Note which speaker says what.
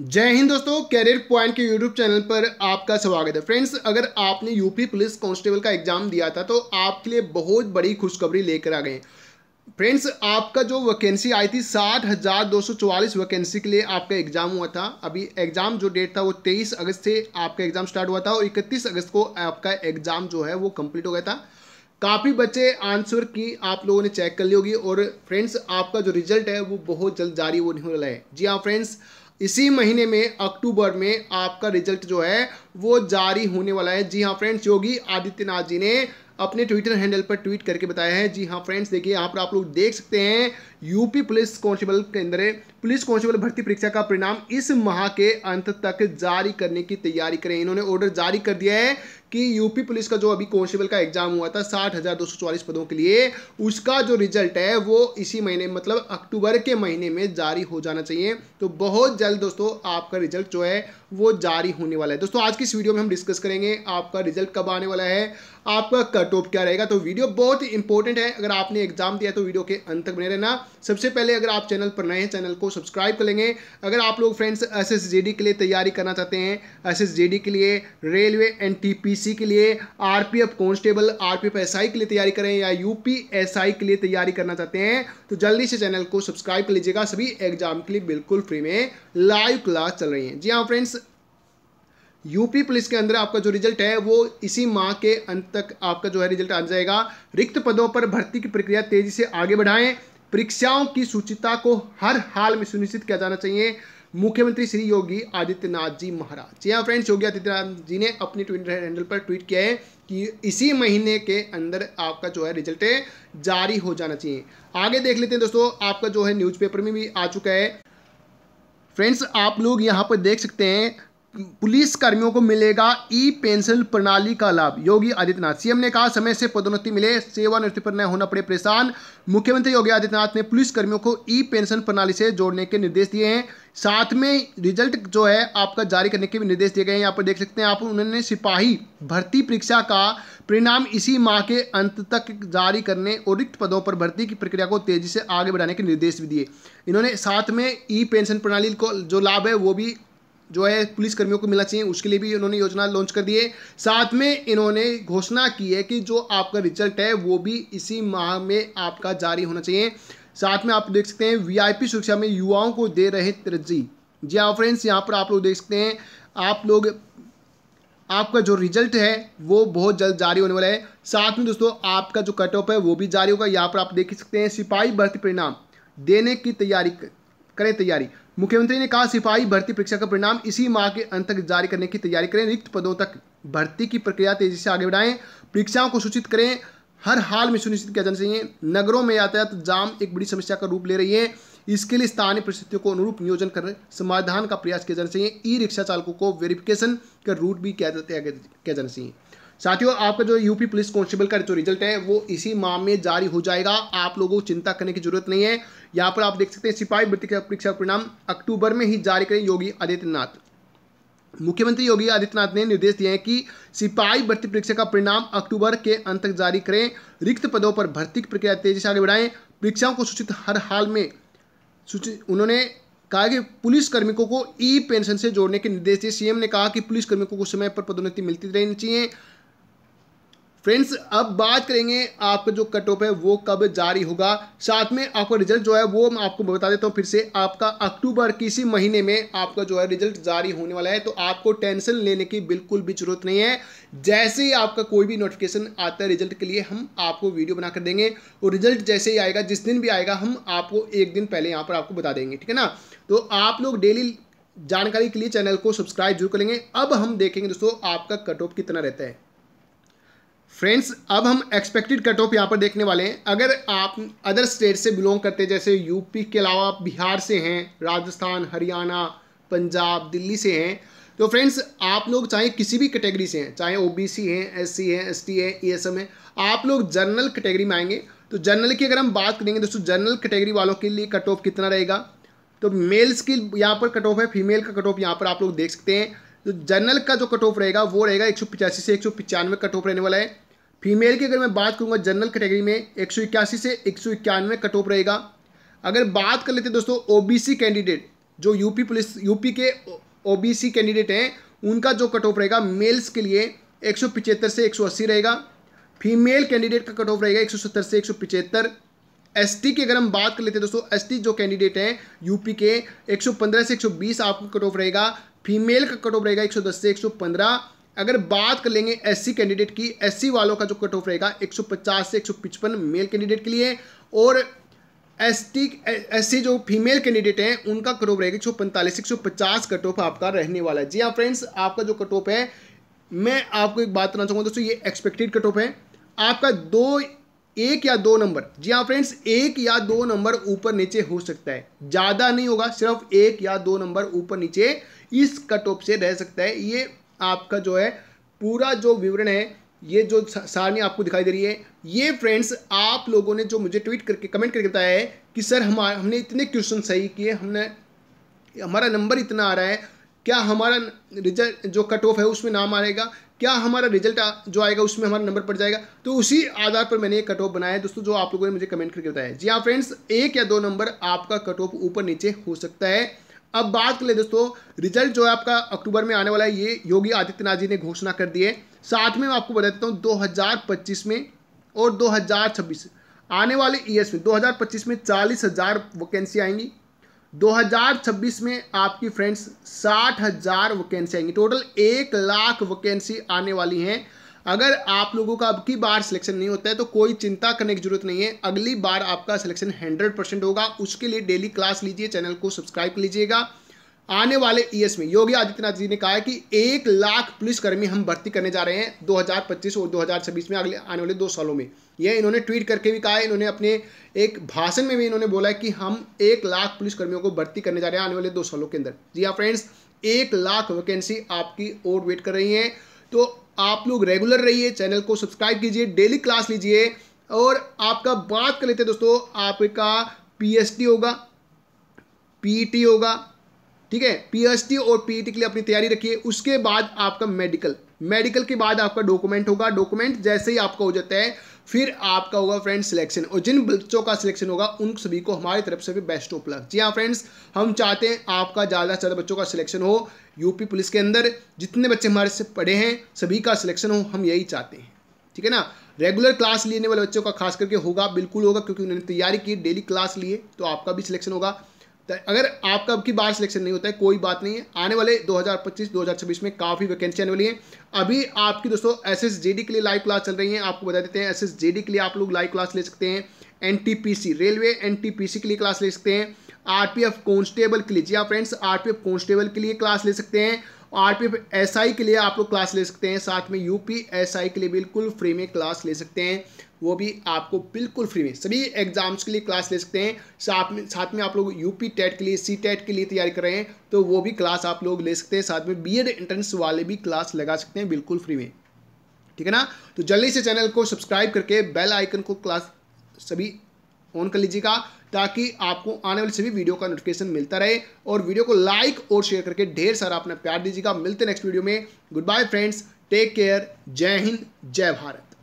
Speaker 1: जय हिंद दोस्तों कैरियर पॉइंट के यूट्यूब चैनल पर आपका स्वागत है फ्रेंड्स अगर आपने यूपी पुलिस कांस्टेबल का एग्जाम दिया था तो आपके लिए बहुत बड़ी खुशखबरी लेकर आ गए फ्रेंड्स आपका जो वैकेंसी आई थी साठ हज़ार दो सौ चौवालीस वैकेंसी के लिए आपका एग्ज़ाम हुआ था अभी एग्ज़ाम जो डेट था वो तेईस अगस्त से आपका एग्ज़ाम स्टार्ट हुआ था और इकतीस अगस्त को आपका एग्ज़ाम जो है वो कंप्लीट हो गया था काफ़ी बच्चे आंसर की आप लोगों ने चेक कर ली होगी और फ्रेंड्स आपका जो रिजल्ट है वो बहुत जल्द जारी होने वाला है जी हाँ फ्रेंड्स इसी महीने में अक्टूबर में आपका रिजल्ट जो है वो जारी होने वाला है जी हाँ फ्रेंड्स योगी आदित्यनाथ जी ने अपने ट्विटर हैंडल पर ट्वीट करके बताया है जी हाँ फ्रेंड्स देखिए यहाँ पर आप लोग देख सकते हैं यूपी पुलिस कॉन्स्टेबल के अंदर पुलिस कांस्टेबल भर्ती परीक्षा का परिणाम इस माह के अंत तक जारी करने की तैयारी करें इन्होंने ऑर्डर जारी कर दिया है कि यूपी पुलिस का जो अभी कांस्टेबल का एग्जाम हुआ था साठ हजार दो सौ चौवालीस पदों के लिए उसका जो रिजल्ट है वो इसी महीने मतलब अक्टूबर के महीने में जारी हो जाना चाहिए तो बहुत जल्द दोस्तों आपका रिजल्ट जो है वो जारी होने वाला है दोस्तों आज की इस वीडियो में हम डिस्कस करेंगे आपका रिजल्ट कब आने वाला है आपका कट ऑफ क्या रहेगा तो वीडियो बहुत इंपॉर्टेंट है अगर आपने एग्जाम दिया तो वीडियो के अंत तक बने रहना सबसे पहले अगर आप चैनल पर नए हैं चैनल को सब्सक्राइब कर लेंगे अगर आप लोग friends S S J D के लिए तैयारी करना चाहते हैं एस एस जे डी के लिए railway N T P C के लिए R P F constable R P F S I के लिए तैयारी करें या यू पी एस आई के लिए तैयारी करना चाहते हैं तो जल्दी से चैनल को सब्सक्राइब कर लीजिएगा सभी एग्जाम के लिए बिल्कुल फ्री में लाइव क्लास चल रही है जी हाँ फ्रेंड्स यूपी पुलिस के अंदर आपका जो रिजल्ट है वो इसी माह के अंत तक आपका जो है रिजल्ट आ जाएगा रिक्त पदों पर भर्ती की प्रक्रिया तेजी से आगे बढ़ाएं परीक्षाओं की सूचिता को हर हाल में सुनिश्चित किया जाना चाहिए मुख्यमंत्री श्री योगी आदित्यनाथ जी महाराज जी हाँ फ्रेंड्स योगी आदित्यनाथ जी ने अपने ट्विटर हैंडल पर ट्वीट किया है कि इसी महीने के अंदर आपका जो है रिजल्ट जारी हो जाना चाहिए आगे देख लेते हैं दोस्तों आपका जो है न्यूज़पेपर में भी आ चुका है फ्रेंड्स आप लोग यहाँ पर देख सकते हैं पुलिस कर्मियों को मिलेगा ई पेंशन प्रणाली का लाभ योगी आदित्यनाथ सीएम ने कहा समय से पदोन्नति मिले सेवा सेवानिवृत्ति पर न होना पड़े परेशान मुख्यमंत्री योगी आदित्यनाथ ने पुलिस कर्मियों को ई पेंशन प्रणाली से जोड़ने के निर्देश दिए हैं साथ में रिजल्ट जो है आपका जारी करने के भी निर्देश दिए गए हैं यहाँ पर देख सकते हैं आप उन्होंने सिपाही भर्ती परीक्षा का परिणाम इसी माह के अंत तक जारी करने और रिक्त पदों पर भर्ती की प्रक्रिया को तेजी से आगे बढ़ाने के निर्देश भी दिए इन्होंने साथ में ई पेंशन प्रणाली को जो लाभ है वो भी जो है पुलिसकर्मियों को मिलना चाहिए उसके लिए भी इन्होंने योजना लॉन्च कर दी है साथ में इन्होंने घोषणा की है कि जो आपका रिजल्ट है वो भी इसी माह में आपका जारी होना चाहिए साथ में आप देख सकते हैं वीआईपी सुरक्षा में युवाओं को दे रहे तरजीह जी हाँ फ्रेंड्स यहाँ पर आप लोग देख सकते हैं आप लोग आपका जो रिजल्ट है वो बहुत जल्द जारी होने वाला है साथ में दोस्तों आपका जो कट ऑफ है वो भी जारी होगा यहाँ पर आप देख सकते हैं सिपाही भर्ती परिणाम देने की तैयारी करें तैयारी मुख्यमंत्री ने कहा सिपाही भर्ती परीक्षा का परिणाम इसी माह के अंत तक जारी करने की तैयारी करें रिक्त पदों तक भर्ती की प्रक्रिया तेजी से आगे बढ़ाएं परीक्षाओं को सूचित करें हर हाल में सुनिश्चित किया जाना चाहिए नगरों में यातायात तो जाम एक बड़ी समस्या का रूप ले रही है इसके लिए स्थानीय परिस्थितियों को अनुरूप नियोजन कर समाधान का प्रयास किया जाना चाहिए ई रिक्शा चालकों को वेरिफिकेशन का रूट भी किया जाना चाहिए साथियों आपका जो यूपी पुलिस कांस्टेबल का जो रिजल्ट है वो इसी माह में जारी हो जाएगा आप लोगों को चिंता करने की जरूरत नहीं है यहाँ पर आप देख सकते हैं सिपाही भर्ती का परीक्षा परिणाम अक्टूबर में ही जारी करें योगी आदित्यनाथ मुख्यमंत्री योगी आदित्यनाथ ने निर्देश दिए हैं कि सिपाही भर्ती परीक्षा का परिणाम अक्टूबर के अंत तक जारी करें रिक्त पदों पर भर्ती की प्रक्रिया तेजी से आगे बढ़ाएं परीक्षाओं को सूचित हर हाल में सूचित उन्होंने कहा कि पुलिस कर्मिकों को ई पेंशन से जोड़ने के निर्देश दिए सीएम ने कहा कि पुलिस कर्मिकों को समय पर पदोन्नति मिलती रहनी चाहिए फ्रेंड्स अब बात करेंगे आपका जो कट ऑफ है वो कब जारी होगा साथ में आपका रिजल्ट जो है वो मैं आपको बता देता हूँ फिर से आपका अक्टूबर किसी महीने में आपका जो है रिजल्ट जारी होने वाला है तो आपको टेंशन लेने की बिल्कुल भी जरूरत नहीं है जैसे ही आपका कोई भी नोटिफिकेशन आता है रिजल्ट के लिए हम आपको वीडियो बनाकर देंगे और रिजल्ट जैसे ही आएगा जिस दिन भी आएगा हम आपको एक दिन पहले यहाँ पर आपको बता देंगे ठीक है ना तो आप लोग डेली जानकारी के लिए चैनल को सब्सक्राइब जरूर करेंगे अब हम देखेंगे दोस्तों आपका कट ऑफ कितना रहता है फ्रेंड्स अब हम एक्सपेक्टेड कट ऑफ यहाँ पर देखने वाले हैं अगर आप अदर स्टेट से बिलोंग करते हैं जैसे यूपी के अलावा आप बिहार से हैं राजस्थान हरियाणा पंजाब दिल्ली से हैं तो फ्रेंड्स आप लोग चाहे किसी भी कैटेगरी से हैं चाहे ओबीसी हैं एससी हैं एसटी हैं एस हैं आप लोग जनरल कैटेगरी में आएंगे तो जनरल की अगर हम बात करेंगे दोस्तों जनरल कैटेगरी वालों के लिए कट ऑफ कितना रहेगा तो मेल्स की यहाँ पर कट ऑफ है फीमेल का कट ऑफ यहाँ पर आप लोग देख सकते हैं जो जनरल का जो कट ऑफ रहेगा वो रहेगा एक से एक कट ऑफ रहने वाला है फीमेल की अगर मैं बात करूँगा जनरल कैटेगरी में एक से एक कट ऑफ रहेगा अगर बात कर लेते दोस्तों ओबीसी कैंडिडेट जो यूपी पुलिस यूपी के ओबीसी कैंडिडेट हैं उनका जो कट ऑफ रहेगा मेल्स के लिए एक से 180 रहेगा फीमेल कैंडिडेट का कट ऑफ रहेगा 170 से एक एसटी की अगर हम बात कर लेते हैं दोस्तों एसटी जो कैंडिडेट हैं यूपी के 115 से 120 आपका कट ऑफ रहेगा फीमेल का कट ऑफ रहेगा 110 से 115 अगर बात कर लेंगे एससी कैंडिडेट की एससी वालों का जो कट ऑफ रहेगा 150 से एक मेल कैंडिडेट के लिए और एस टी एस जो फीमेल कैंडिडेट हैं उनका कट ऑफ रहेगा एक सौ पैंतालीस एक सौ पचास कट ऑफ आपका रहने वाला है जी हाँ फ्रेंड्स आपका जो कट ऑफ है मैं आपको एक बात करना चाहूँगा दोस्तों ये एक्सपेक्टेड कट ऑफ है आपका दो एक या दो नंबर जी हाँ फ्रेंड्स एक या दो नंबर ऊपर नीचे हो सकता है ज़्यादा नहीं होगा सिर्फ एक या दो नंबर ऊपर नीचे इस कट ऑफ से रह सकता है ये आपका जो है पूरा जो विवरण है ये जो सारणी आपको दिखाई दे रही है ये फ्रेंड्स आप लोगों ने जो मुझे ट्वीट करके कमेंट करके बताया है कि सर हम हमने इतने क्वेश्चन सही किए हमने हमारा नंबर इतना आ रहा है क्या हमारा रिजल्ट जो कट ऑफ है उसमें नाम आएगा क्या हमारा रिजल्ट जो आएगा उसमें हमारा नंबर पड़ जाएगा तो उसी आधार पर मैंने कट ऑफ बनाया है दोस्तों जो आप लोगों ने मुझे कमेंट करके बताया जी हाँ फ्रेंड्स एक या दो नंबर आपका कट ऑफ ऊपर नीचे हो सकता है अब बात कर ले दोस्तों रिजल्ट जो है आपका अक्टूबर में आने वाला है ये योगी आदित्यनाथ जी ने घोषणा कर दी है साथ में मैं आपको बता देता हूँ 2025 में और 2026 आने वाले ईयर्स में 2025 में चालीस हज़ार वैकेंसी आएंगी 2026 में आपकी फ्रेंड्स साठ हज़ार वैकेंसी आएंगी टोटल एक लाख वैकेंसी आने वाली हैं अगर आप लोगों का अब की बार सिलेक्शन नहीं होता है तो कोई चिंता करने की जरूरत नहीं है अगली बार आपका सिलेक्शन 100 परसेंट होगा उसके लिए डेली क्लास लीजिए चैनल को सब्सक्राइब लीजिएगा आने वाले ईयर्स में योगी आदित्यनाथ जी ने कहा है कि एक लाख पुलिसकर्मी हम भर्ती करने जा रहे हैं 2025 और 2026 में अगले आने वाले दो सालों में यह इन्होंने ट्वीट करके भी कहा है इन्होंने अपने एक भाषण में भी इन्होंने बोला है कि हम एक लाख पुलिसकर्मियों को भर्ती करने जा रहे हैं आने वाले दो सालों के अंदर जी हाँ फ्रेंड्स एक लाख वैकेंसी आपकी और वेट कर रही है तो आप लोग रेगुलर रहिए चैनल को सब्सक्राइब कीजिए डेली क्लास लीजिए और आपका बात कर लेते हैं दोस्तों आपका पी होगा पी e होगा ठीक है पीएचडी और पीईटी e के लिए अपनी तैयारी रखिए उसके बाद आपका मेडिकल मेडिकल के बाद आपका डॉक्यूमेंट होगा डॉक्यूमेंट जैसे ही आपका हो जाता है फिर आपका होगा फ्रेंड्स सिलेक्शन और जिन बच्चों का सिलेक्शन होगा उन सभी को हमारी तरफ से भी बेस्ट ऑफ लक जी हाँ फ्रेंड्स हम चाहते हैं आपका ज़्यादा से ज़्यादा बच्चों का सिलेक्शन हो यूपी पुलिस के अंदर जितने बच्चे हमारे से पढ़े हैं सभी का सिलेक्शन हो हम यही चाहते हैं ठीक है ना रेगुलर क्लास लेने वाले बच्चों का खास करके होगा बिल्कुल होगा क्योंकि उन्होंने तैयारी की डेली क्लास लिए तो आपका भी सिलेक्शन होगा अगर आपका अब की बार सिलेक्शन नहीं होता है कोई बात नहीं है आने वाले 2025-2026 में काफ़ी वैकेंसी आने वाली है अभी आपकी दोस्तों एस एस के लिए लाइव क्लास चल रही है आपको बता देते हैं एस एस के लिए आप लोग लाइव क्लास ले सकते हैं एन रेलवे एन के लिए क्लास ले सकते हैं आर कॉन्स्टेबल के लिए जी हाँ friends R P F constable के लिए क्लास ले सकते हैं आर पी एस आई के लिए आप लोग क्लास ले सकते हैं साथ में यू पी एस आई के लिए बिल्कुल फ्री में क्लास ले सकते हैं वो भी आपको बिल्कुल फ्री में सभी एग्जाम्स के लिए क्लास ले सकते हैं साथ में साथ में आप लोग यू पी टेट के लिए सी टेट e के लिए तैयारी कर रहे हैं तो वो भी क्लास आप लोग ले सकते हैं साथ में बी एड एंट्रेंस वाले भी क्लास लगा सकते हैं बिल्कुल फ्री में ठीक है ना तो जल्दी से चैनल को सब्सक्राइब करके बेल आइकन को क्लास सभी ऑन कर लीजिएगा ताकि आपको आने वाले सभी वीडियो का नोटिफिकेशन मिलता रहे और वीडियो को लाइक और शेयर करके ढेर सारा अपना प्यार दीजिएगा मिलते नेक्स्ट वीडियो में good bye friends take care जय हिंद जय भारत